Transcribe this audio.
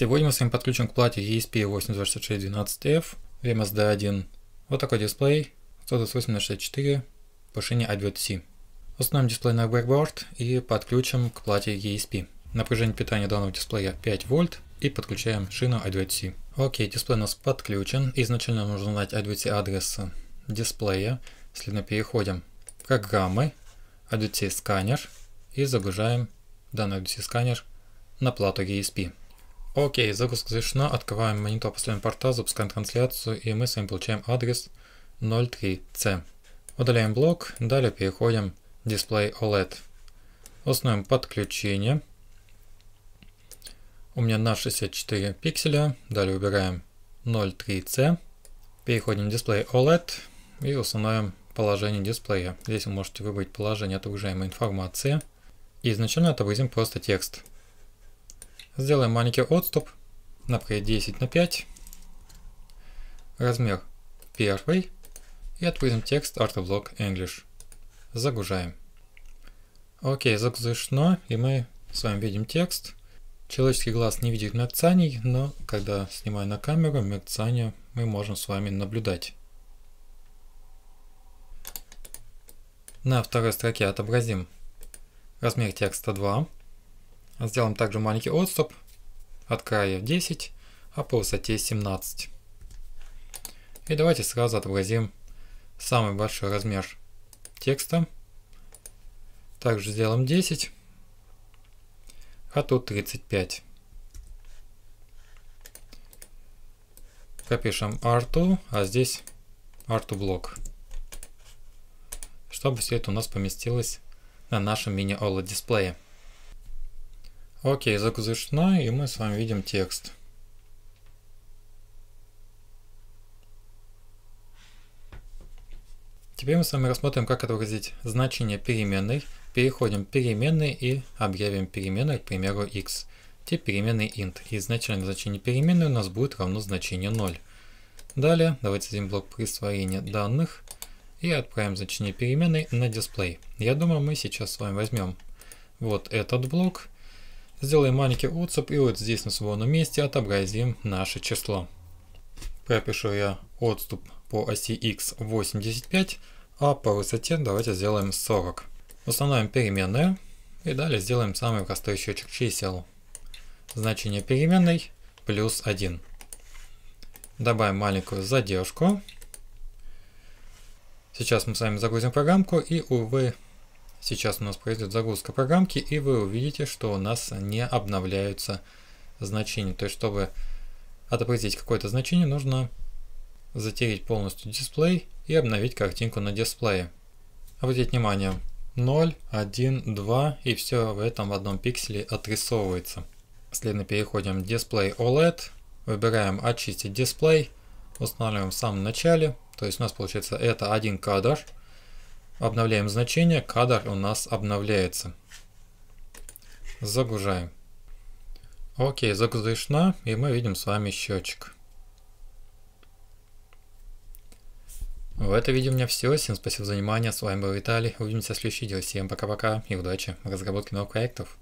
Сегодня мы с вами подключим к плате ESP826612F, VMS D1. Вот такой дисплей, 128 на 64 по шине i 2 c Установим дисплей на бэкборд и подключим к плате ESP. Напряжение питания данного дисплея 5 вольт и подключаем шину i 2 c Окей, дисплей у нас подключен. Изначально нужно знать i 2 c адреса дисплея. Следно переходим в программы, i 2 c сканер и загружаем данный i 2 c сканер на плату ESP. Окей, загрузка завершена, открываем монитор поставим порта, запускаем трансляцию и мы с вами получаем адрес 03C. Удаляем блок, далее переходим в дисплей OLED. Установим подключение. У меня на 64 пикселя, далее выбираем 03C. Переходим в дисплей OLED и установим положение дисплея. Здесь вы можете выбрать положение отображаемой информации. И изначально отобразим просто текст. Сделаем маленький отступ, например, 10 на 5, размер 1 и отводим текст Artoblog English. Загружаем. Окей, загружено, и мы с вами видим текст. Человеческий глаз не видит мерцаний, но когда снимаю на камеру, мерцание мы можем с вами наблюдать. На второй строке отобразим размер текста 2. Сделаем также маленький отступ от края 10, а по высоте 17. И давайте сразу отобразим самый большой размер текста. Также сделаем 10, а тут 35. Пропишем R2, а здесь R2 блок. Чтобы все это у нас поместилось на нашем мини-OLED дисплее. Окей, загружено, и мы с вами видим текст. Теперь мы с вами рассмотрим, как отобразить значение переменной. Переходим в переменные и объявим переменную, к примеру, x. Теперь переменной int. И изначально значение переменной у нас будет равно значению 0. Далее давайте сделаем блок присвоения данных и отправим значение переменной на дисплей. Я думаю, мы сейчас с вами возьмем вот этот блок – Сделаем маленький отцеп и вот здесь на свободном месте отобразим наше число. Пропишу я отступ по оси x 85, а по высоте давайте сделаем 40. Установим переменную и далее сделаем самый простой счетчик чисел. Значение переменной плюс 1. Добавим маленькую задержку. Сейчас мы с вами загрузим программку и, увы, Сейчас у нас произойдет загрузка программки, и вы увидите, что у нас не обновляются значения. То есть, чтобы отобразить какое-то значение, нужно затереть полностью дисплей и обновить картинку на дисплее. Обратите внимание, 0, 1, 2 и все в этом в одном пикселе отрисовывается. Следом переходим в дисплей OLED, выбираем очистить дисплей, устанавливаем в самом начале, то есть у нас получается это один кадр, Обновляем значение, кадр у нас обновляется. Загружаем. Окей, загружена, и мы видим с вами счетчик. В этом видео у меня все. Всем спасибо за внимание. С вами был Виталий. Увидимся в следующем видео. Всем пока-пока и удачи в разработке новых проектов.